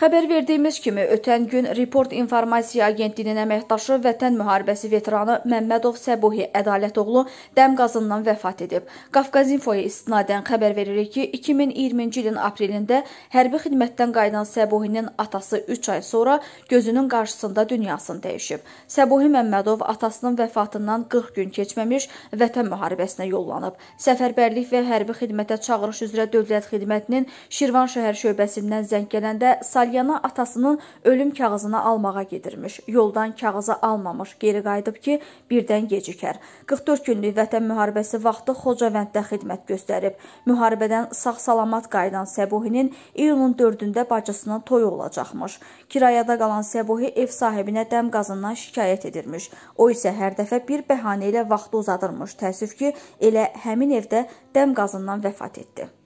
Xəbər verdiyimiz kimi, ötən gün Report İnformasiya Agentliyinin əməkdaşı Vətən müharibəsi veteranı Məmmədov Səbuhi Ədalətoğlu dəm qazından vəfat edib. Qafqaz infoya istinadən xəbər veririk ki, 2020-ci ilin aprelində hərbi xidmətdən qayıdan Səbuhinin atası 3 ay sonra gözünün qarşısında dünyasını dəyişib. Səbuhi Məmmədov atasının vəfatından 40 gün keçməmiş Vətən müharibəsinə yollanıb. Səfərbərlik və hərbi xidmətə çağırış üzrə Dövlət Xidmətinin Şirvan şəhər şöbəsindən zəng gələndə Salih İtalyana atasının ölüm kağızını almağa gedirmiş. Yoldan kağızı almamış, geri qayıdıb ki, birdən gecikər. 44 günlük vətən müharibəsi vaxtı Xocavənddə xidmət göstərib. Müharibədən sağ-salamat qayıdan Səbuhinin iyunun 4-də bacısının toyu olacaqmış. Kirayada qalan Səbuhi ev sahibinə dəm qazından şikayət edirmiş. O isə hər dəfə bir bəhanə ilə vaxtı uzadırmış. Təəssüf ki, elə həmin evdə dəm qazından vəfat etdi.